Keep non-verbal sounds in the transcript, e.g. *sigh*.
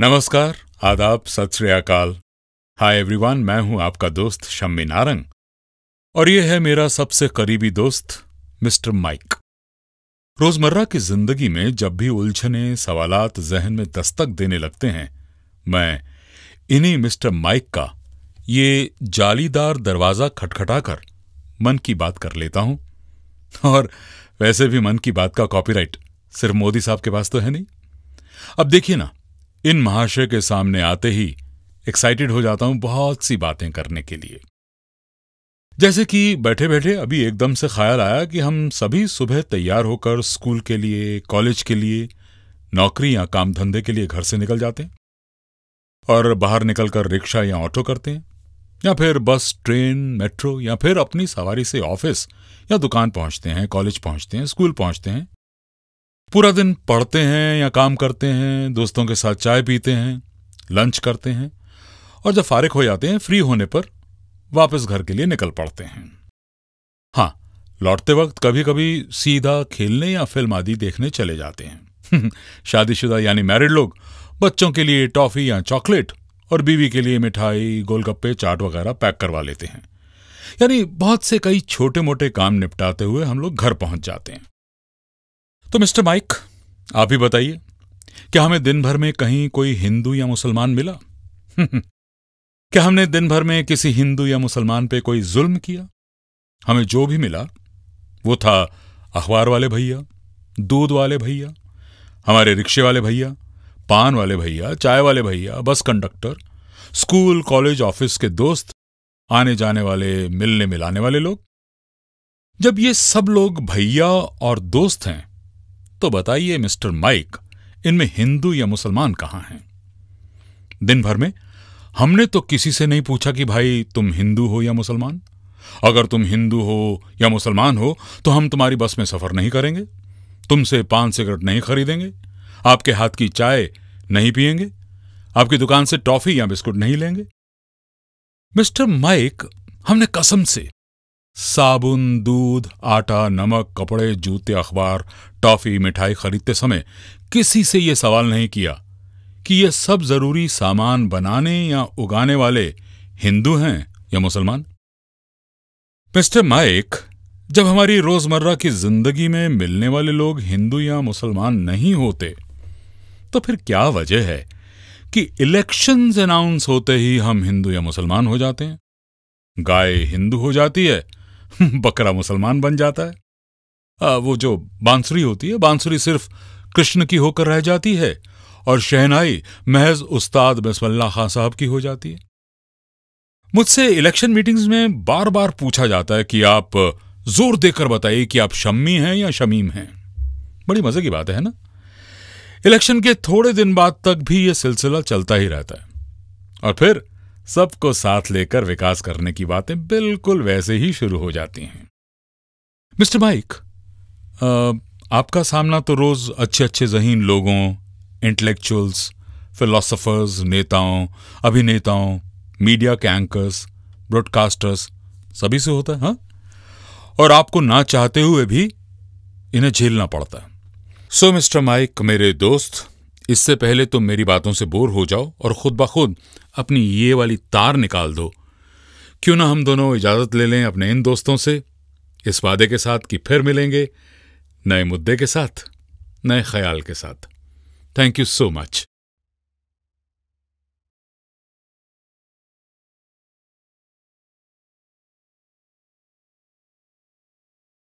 नमस्कार आदाब सत श्री अकाल हाय एवरीवन मैं हूं आपका दोस्त शम्मी नारंग और यह है मेरा सबसे करीबी दोस्त मिस्टर माइक रोजमर्रा की जिंदगी में जब भी उलझने सवालात जहन में दस्तक देने लगते हैं मैं इन्हीं मिस्टर माइक का ये जालीदार दरवाज़ा खटखटाकर मन की बात कर लेता हूं और वैसे भी मन की बात का कॉपीराइट सिर्फ मोदी साहब के पास तो है नहीं अब देखिए ना इन महाशय के सामने आते ही एक्साइटेड हो जाता हूं बहुत सी बातें करने के लिए जैसे कि बैठे बैठे अभी एकदम से ख्याल आया कि हम सभी सुबह तैयार होकर स्कूल के लिए कॉलेज के लिए नौकरी या काम धंधे के लिए घर से निकल जाते हैं और बाहर निकलकर रिक्शा या ऑटो करते हैं या फिर बस ट्रेन मेट्रो या फिर अपनी सवारी से ऑफिस या दुकान पहुंचते हैं कॉलेज पहुंचते हैं स्कूल पहुंचते हैं पूरा दिन पढ़ते हैं या काम करते हैं दोस्तों के साथ चाय पीते हैं लंच करते हैं और जब फारिग हो जाते हैं फ्री होने पर वापस घर के लिए निकल पड़ते हैं हाँ लौटते वक्त कभी कभी सीधा खेलने या फिल्म आदि देखने चले जाते हैं *laughs* शादीशुदा यानी मैरिड लोग बच्चों के लिए टॉफ़ी या चॉकलेट और बीवी के लिए मिठाई गोलगप्पे चाट वगैरह पैक करवा लेते हैं यानी बहुत से कई छोटे मोटे काम निपटाते हुए हम लोग घर पहुंच जाते हैं तो मिस्टर माइक आप ही बताइए क्या हमें दिन भर में कहीं कोई हिंदू या मुसलमान मिला *laughs* क्या हमने दिन भर में किसी हिंदू या मुसलमान पे कोई जुल्म किया हमें जो भी मिला वो था अखबार वाले भैया दूध वाले भैया हमारे रिक्शे वाले भैया पान वाले भैया चाय वाले भैया bus conductor school college office के दोस्त आने जाने वाले मिलने मिलाने वाले लोग जब ये सब लोग भैया और दोस्त हैं तो बताइए मिस्टर माइक इनमें हिंदू या मुसलमान कहां हैं दिन भर में हमने तो किसी से नहीं पूछा कि भाई तुम हिंदू हो या मुसलमान अगर तुम हिंदू हो या मुसलमान हो तो हम तुम्हारी बस में सफर नहीं करेंगे तुमसे पान सिगरेट नहीं खरीदेंगे आपके हाथ की चाय नहीं पिएंगे आपकी दुकान से टॉफी या बिस्कुट नहीं लेंगे मिस्टर माइक हमने कसम से साबुन दूध आटा नमक कपड़े जूते अखबार टॉफी मिठाई खरीदते समय किसी से ये सवाल नहीं किया कि ये सब जरूरी सामान बनाने या उगाने वाले हिंदू हैं या मुसलमान मिस्टर माइक जब हमारी रोजमर्रा की जिंदगी में मिलने वाले लोग हिंदू या मुसलमान नहीं होते तो फिर क्या वजह है कि इलेक्शंस अनाउंस होते ही हम हिंदू या मुसलमान हो जाते हैं गाय हिंदू हो जाती है *laughs* बकरा मुसलमान बन जाता है आ, वो जो बांसुरी होती है बांसुरी सिर्फ कृष्ण की होकर रह जाती है और शहनाई महज उस्ताद बसमल्ला खां साहब की हो जाती है मुझसे इलेक्शन मीटिंग्स में बार बार पूछा जाता है कि आप जोर देकर बताइए कि आप शम्मी हैं या शमीम हैं बड़ी मजे की बात है ना इलेक्शन के थोड़े दिन बाद तक भी यह सिलसिला चलता ही रहता है और फिर सबको साथ लेकर विकास करने की बातें बिल्कुल वैसे ही शुरू हो जाती हैं मिस्टर माइक आपका सामना तो रोज अच्छे अच्छे जहीन लोगों इंटेलेक्चुअल्स फिलोसोफर्स नेताओं अभिनेताओं मीडिया के एंकर्स ब्रॉडकास्टर्स सभी से होता है हा? और आपको ना चाहते हुए भी इन्हें झेलना पड़ता है सो मिस्टर माइक मेरे दोस्त इससे पहले तुम मेरी बातों से बोर हो जाओ और खुद ब खुद अपनी ये वाली तार निकाल दो क्यों ना हम दोनों इजाज़त ले लें अपने इन दोस्तों से इस वादे के साथ कि फिर मिलेंगे नए मुद्दे के साथ नए ख्याल के साथ थैंक यू सो मच